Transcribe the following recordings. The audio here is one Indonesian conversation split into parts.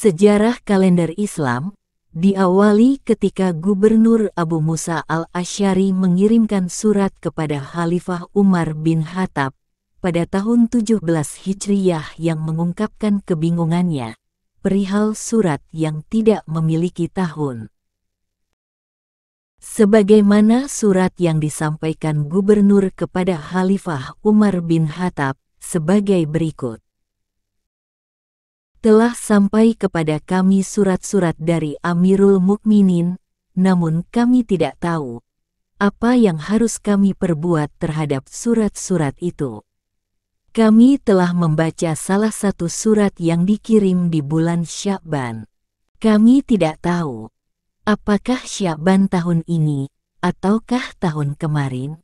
Sejarah kalender Islam diawali ketika Gubernur Abu Musa al ashari mengirimkan surat kepada Khalifah Umar bin Khattab pada tahun 17 Hijriyah yang mengungkapkan kebingungannya perihal surat yang tidak memiliki tahun. Sebagaimana surat yang disampaikan gubernur kepada Khalifah Umar bin Khattab sebagai berikut telah sampai kepada kami surat-surat dari Amirul Mukminin, namun kami tidak tahu apa yang harus kami perbuat terhadap surat-surat itu. Kami telah membaca salah satu surat yang dikirim di bulan Syakban. Kami tidak tahu apakah Syakban tahun ini ataukah tahun kemarin.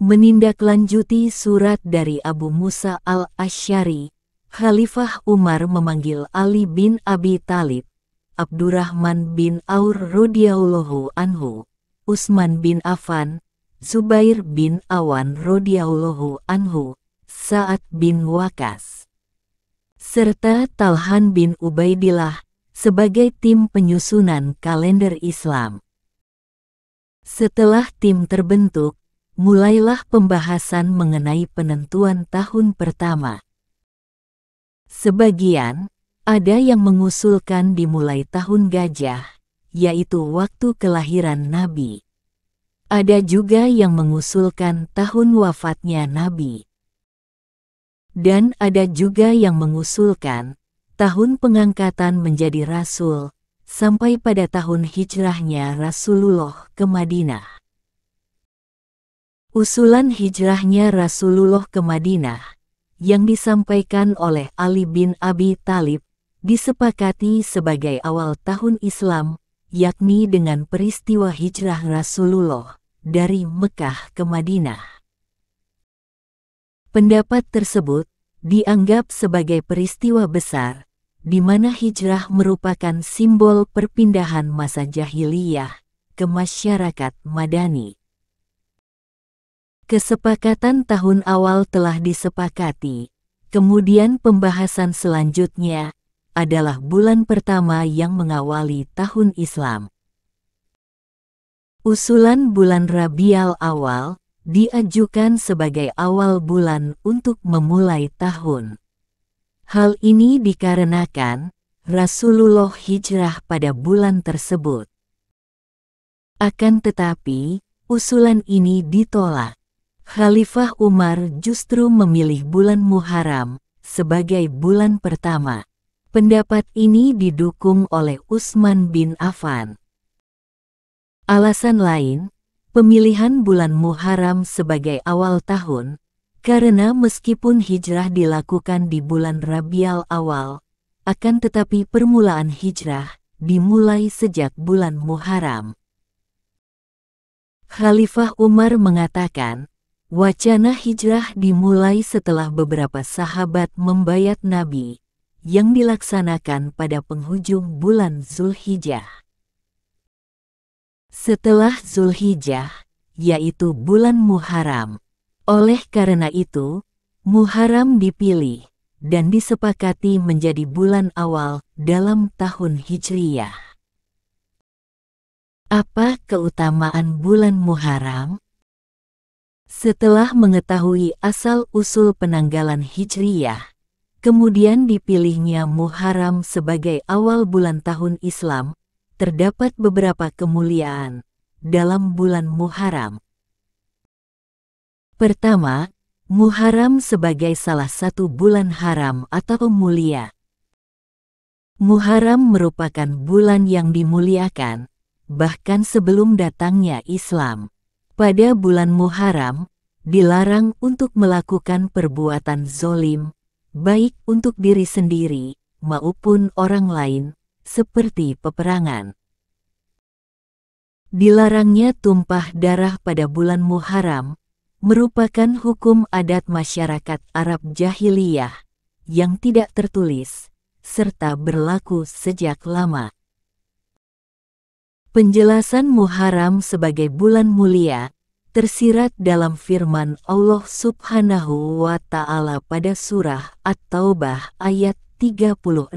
Menindaklanjuti surat dari Abu Musa al-Ash'ari Khalifah Umar memanggil Ali bin Abi Talib, Abdurrahman bin Aur Rodiaulohu anhu, Usman bin Affan, Zubair bin Awan Rodiaulohu anhu, Sa'ad bin Wakas, serta Talhan bin Ubaidillah sebagai tim penyusunan kalender Islam. Setelah tim terbentuk, mulailah pembahasan mengenai penentuan tahun pertama. Sebagian, ada yang mengusulkan dimulai tahun gajah, yaitu waktu kelahiran Nabi. Ada juga yang mengusulkan tahun wafatnya Nabi. Dan ada juga yang mengusulkan tahun pengangkatan menjadi rasul sampai pada tahun hijrahnya Rasulullah ke Madinah. Usulan hijrahnya Rasulullah ke Madinah yang disampaikan oleh Ali bin Abi Talib disepakati sebagai awal tahun Islam, yakni dengan peristiwa hijrah Rasulullah dari Mekah ke Madinah. Pendapat tersebut dianggap sebagai peristiwa besar, di mana hijrah merupakan simbol perpindahan masa jahiliyah ke masyarakat madani. Kesepakatan tahun awal telah disepakati. Kemudian pembahasan selanjutnya adalah bulan pertama yang mengawali tahun Islam. Usulan bulan Rabial awal diajukan sebagai awal bulan untuk memulai tahun. Hal ini dikarenakan Rasulullah hijrah pada bulan tersebut. Akan tetapi, usulan ini ditolak. Khalifah Umar justru memilih bulan Muharram sebagai bulan pertama. Pendapat ini didukung oleh Utsman bin Affan. Alasan lain, pemilihan bulan Muharram sebagai awal tahun, karena meskipun hijrah dilakukan di bulan Rabial awal, akan tetapi permulaan hijrah dimulai sejak bulan Muharram. Khalifah Umar mengatakan, Wacana hijrah dimulai setelah beberapa sahabat membayat Nabi yang dilaksanakan pada penghujung bulan Zulhijjah. Setelah Zulhijjah, yaitu bulan Muharram. Oleh karena itu, Muharram dipilih dan disepakati menjadi bulan awal dalam tahun Hijriyah. Apa keutamaan bulan Muharram? Setelah mengetahui asal-usul penanggalan Hijriyah, kemudian dipilihnya Muharram sebagai awal bulan tahun Islam, terdapat beberapa kemuliaan dalam bulan Muharram. Pertama, Muharram sebagai salah satu bulan haram atau mulia. Muharram merupakan bulan yang dimuliakan, bahkan sebelum datangnya Islam. Pada bulan Muharram, dilarang untuk melakukan perbuatan zolim, baik untuk diri sendiri maupun orang lain, seperti peperangan. Dilarangnya tumpah darah pada bulan Muharram merupakan hukum adat masyarakat Arab jahiliyah yang tidak tertulis serta berlaku sejak lama. Penjelasan Muharram sebagai bulan mulia tersirat dalam firman Allah Subhanahu wa taala pada surah At-Taubah ayat 36.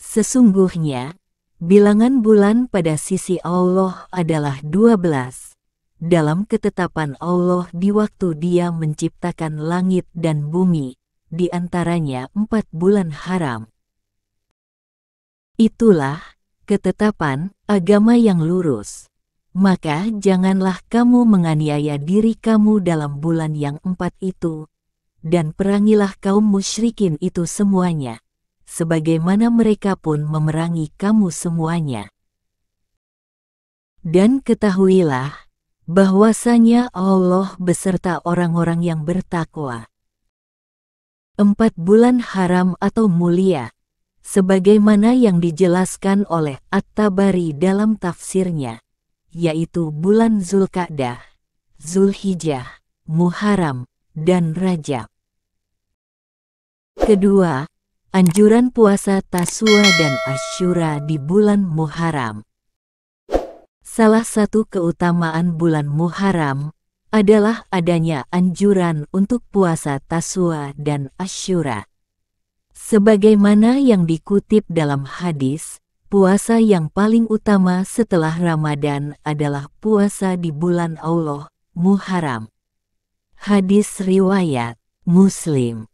Sesungguhnya, bilangan bulan pada sisi Allah adalah 12. Dalam ketetapan Allah di waktu dia menciptakan langit dan bumi, di antaranya empat bulan haram. Itulah ketetapan, agama yang lurus. Maka janganlah kamu menganiaya diri kamu dalam bulan yang empat itu, dan perangilah kaum musyrikin itu semuanya, sebagaimana mereka pun memerangi kamu semuanya. Dan ketahuilah, bahwasanya Allah beserta orang-orang yang bertakwa. Empat bulan haram atau mulia, sebagaimana yang dijelaskan oleh At-Tabari dalam tafsirnya, yaitu bulan Zulkadah, Zulhijjah, Muharram, dan Rajab. Kedua, anjuran puasa Tasua dan Asyura di bulan Muharram. Salah satu keutamaan bulan Muharram adalah adanya anjuran untuk puasa Tasua dan Asyura. Sebagaimana yang dikutip dalam hadis, puasa yang paling utama setelah Ramadan adalah puasa di bulan Allah, Muharram. Hadis Riwayat Muslim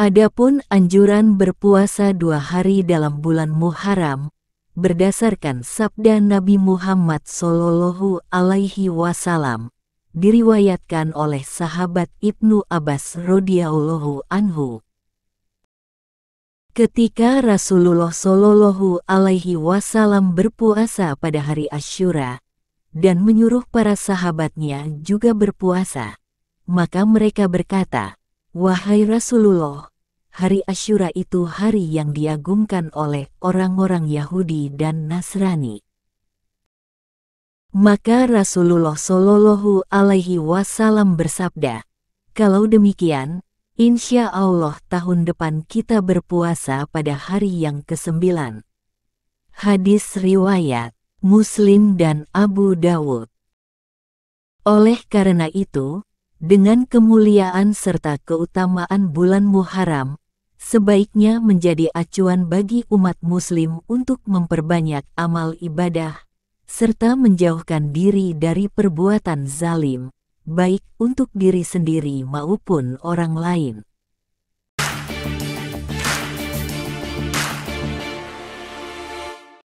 Adapun anjuran berpuasa dua hari dalam bulan Muharram, berdasarkan sabda Nabi Muhammad SAW, diriwayatkan oleh sahabat Ibnu Abbas radhiyallahu anhu Ketika Rasulullah Shallallahu Alaihi Wasallam berpuasa pada hari Ashura dan menyuruh para sahabatnya juga berpuasa, maka mereka berkata, "Wahai Rasulullah, hari Ashura itu hari yang diagungkan oleh orang-orang Yahudi dan Nasrani." Maka Rasulullah Shallallahu Alaihi Wasallam bersabda, "Kalau demikian, Insya Allah tahun depan kita berpuasa pada hari yang ke-9. Hadis Riwayat Muslim dan Abu Dawud Oleh karena itu, dengan kemuliaan serta keutamaan bulan Muharram, sebaiknya menjadi acuan bagi umat muslim untuk memperbanyak amal ibadah, serta menjauhkan diri dari perbuatan zalim, baik untuk diri sendiri maupun orang lain.